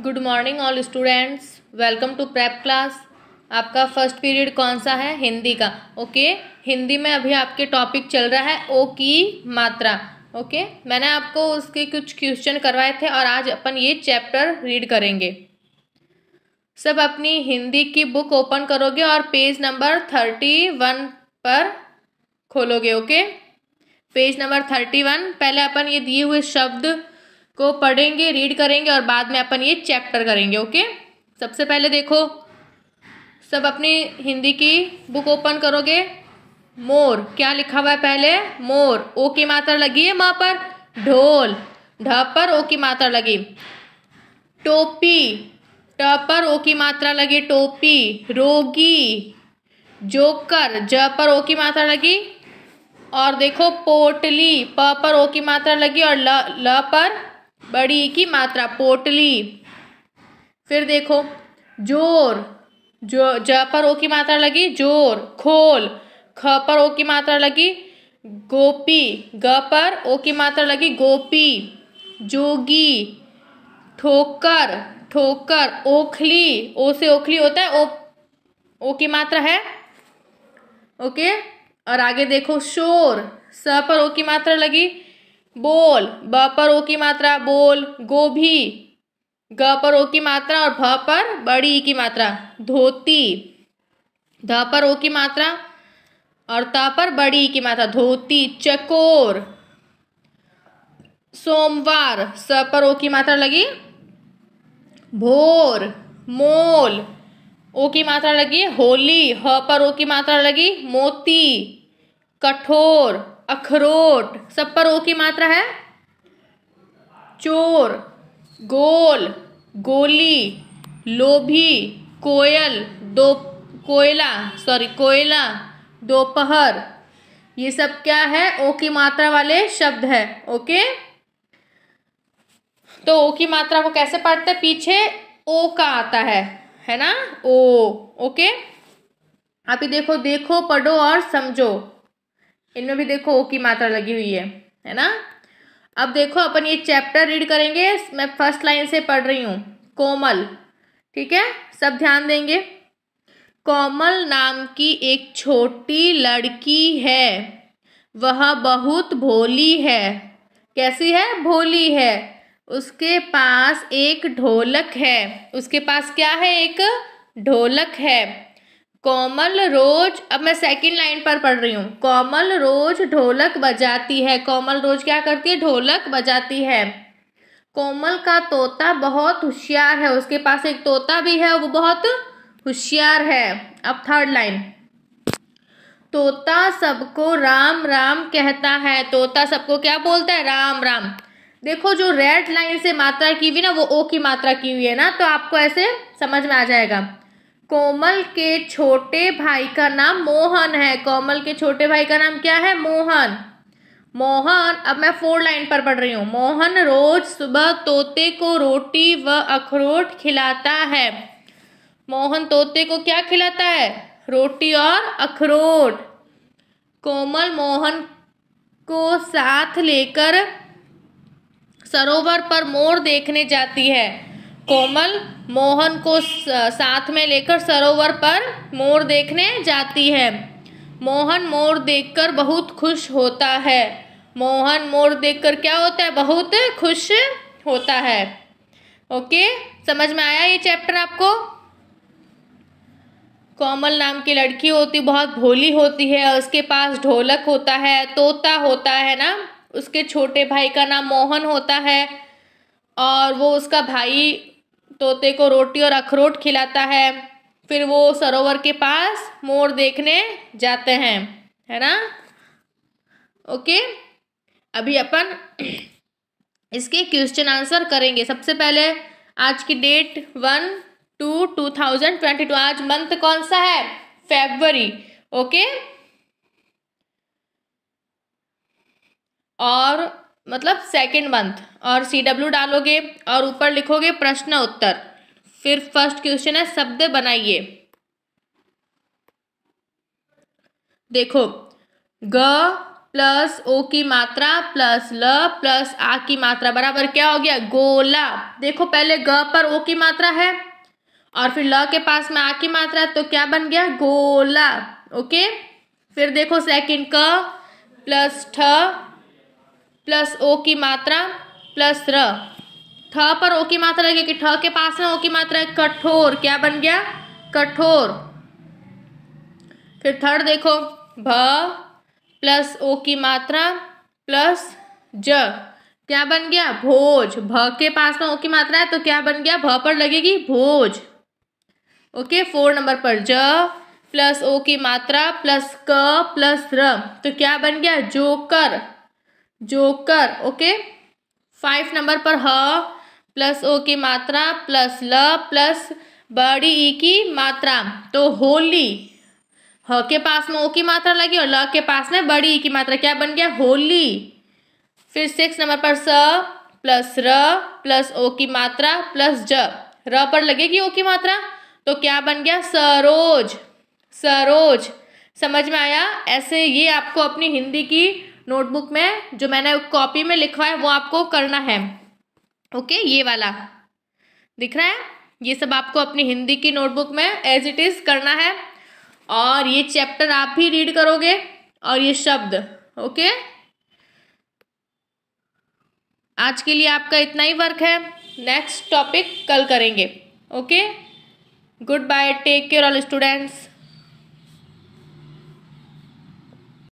good morning all students welcome to prep class आपका first period कौन सा है हिंदी का ओके हिंदी में अभी आपके टॉपिक चल रहा है ओ की मात्रा ओके मैंने आपको उसके कुछ क्वेश्चन करवाए थे और आज अपन ये चैप्टर रीड करेंगे सब अपनी हिंदी की बुक ओपन करोगे और पेज नंबर थर्टी वन पर खोलोगे okay page number thirty one पहले अपन ये दिए हुए शब्द को पढ़ेंगे रीड करेंगे और बाद में अपन ये चैप्टर करेंगे ओके सबसे पहले देखो सब अपनी हिंदी की बुक ओपन करोगे मोर क्या लिखा हुआ है पहले मोर ओ की मात्रा लगी है माँ पर ढोल ढ पर ओ की मात्रा लगी टोपी ट पर ओ की मात्रा लगी टोपी रोगी जोकर ज पर ओ की मात्रा लगी और देखो पोटली प पर ओ की मात्रा लगी और ल ल पर बड़ी की मात्रा पोटली फिर देखो जोर जो ज पर ओ की मात्रा लगी जोर खोल ख पर ओ की मात्रा लगी गोपी ग पर ओ की मात्रा लगी गोपी जोगी ठोकर ठोकर ओखली ओ से ओखली होता है ओ ओ की मात्रा है ओके और आगे देखो शोर स पर ओ की मात्रा लगी बोल ब पर ओ की मात्रा बोल गोभी ग पर ओ की मात्रा और भ पर बड़ी की मात्रा धोती ध पर ओ की मात्रा और त पर बड़ी की मात्रा धोती चकोर सोमवार स पर ओ की मात्रा लगी भोर मोल ओ की मात्रा लगी होली ह पर ओ की मात्रा लगी मोती कठोर अखरोट सब पर ओ की मात्रा है चोर गोल गोली लोभी कोयल दो कोयला सॉरी कोयला दोपहर ये सब क्या है ओ की मात्रा वाले शब्द है ओके तो ओ की मात्रा को कैसे पढ़ते पीछे ओ का आता है है ना ओ ओके आप देखो देखो पढ़ो और समझो इनमें भी देखो ओ की मात्रा लगी हुई है है ना अब देखो अपन ये चैप्टर रीड करेंगे मैं फर्स्ट लाइन से पढ़ रही हूँ कोमल ठीक है सब ध्यान देंगे कोमल नाम की एक छोटी लड़की है वह बहुत भोली है कैसी है भोली है उसके पास एक ढोलक है उसके पास क्या है एक ढोलक है कोमल रोज अब मैं सेकंड लाइन पर पढ़ रही हूँ कोमल रोज ढोलक बजाती है कोमल रोज क्या करती है ढोलक बजाती है कोमल का तोता बहुत होशियार है उसके पास एक तोता भी है वो बहुत होशियार है अब थर्ड लाइन तोता सबको राम राम कहता है तोता सबको क्या बोलता है राम राम देखो जो रेड लाइन से मात्रा की हुई ना वो ओ की मात्रा की हुई है ना तो आपको ऐसे समझ में आ जाएगा कोमल के छोटे भाई का नाम मोहन है कोमल के छोटे भाई का नाम क्या है मोहन मोहन अब मैं फोर लाइन पर पढ़ रही हूँ मोहन रोज सुबह तोते को रोटी व अखरोट खिलाता है मोहन तोते को क्या खिलाता है रोटी और अखरोट कोमल मोहन को साथ लेकर सरोवर पर मोर देखने जाती है कोमल मोहन को साथ में लेकर सरोवर पर मोर देखने जाती है मोहन मोर देखकर बहुत खुश होता है मोहन मोर देखकर क्या होता है बहुत खुश होता है ओके समझ में आया ये चैप्टर आपको कोमल नाम की लड़की होती बहुत भोली होती है उसके पास ढोलक होता है तोता होता है ना उसके छोटे भाई का नाम मोहन होता है और वो उसका भाई तोते को रोटी और अखरोट खिलाता है फिर वो सरोवर के पास मोर देखने जाते हैं है ना ओके अभी अपन इसके क्वेश्चन आंसर करेंगे सबसे पहले आज की date one two two thousand twenty two आज मंथ कौन सा है फेबरी ओके और मतलब सेकेंड मंथ और सी डब्ल्यू डालोगे और ऊपर लिखोगे प्रश्न उत्तर फिर फर्स्ट क्वेश्चन है शब्द बनाइए देखो ग प्लस ओ की मात्रा प्लस ल प्लस आ की मात्रा बराबर क्या हो गया गोला देखो पहले ग पर ओ की मात्रा है और फिर ल के पास में आ की मात्रा तो क्या बन गया गोला ओके फिर देखो सेकंड क प्लस ठ प्लस ओ की मात्रा प्लस र ठ पर ओ की मात्रा लगे कि ठ के पास में ओ की मात्रा है कठोर क्या बन गया कठोर फिर थर्ड देखो भ प्लस ओ की मात्रा प्लस ज क्या बन गया भोज भ के पास में ओ की मात्रा है तो क्या बन गया भ पर लगेगी भोज ओके फोर नंबर पर ज प्लस ओ की मात्रा प्लस क प्लस र तो क्या बन गया joker joker okay five number पर ह प्लस ओ की मात्रा प्लस ल प्लस बड़ी ई e की मात्रा तो होली ह के पास में ओ की मात्रा लगी और ल के पास में बड़ी ई e की मात्रा क्या बन गया होली फिर सिक्स नंबर पर स प्लस र प्लस ओ की मात्रा प्लस ज र पर लगेगी ओ की मात्रा तो क्या बन गया सरोज सरोज समझ में आया ऐसे ये आपको अपनी हिंदी की नोटबुक में जो मैंने कॉपी में लिखवा है वो आपको करना है ओके ये वाला दिख रहा है ये सब आपको अपनी हिंदी की नोटबुक में एज इट इज़ करना है और ये चैप्टर आप ही रीड करोगे और ये शब्द ओके आज के लिए आपका इतना ही वर्क है नेक्स्ट टॉपिक कल करेंगे okay goodbye take care all students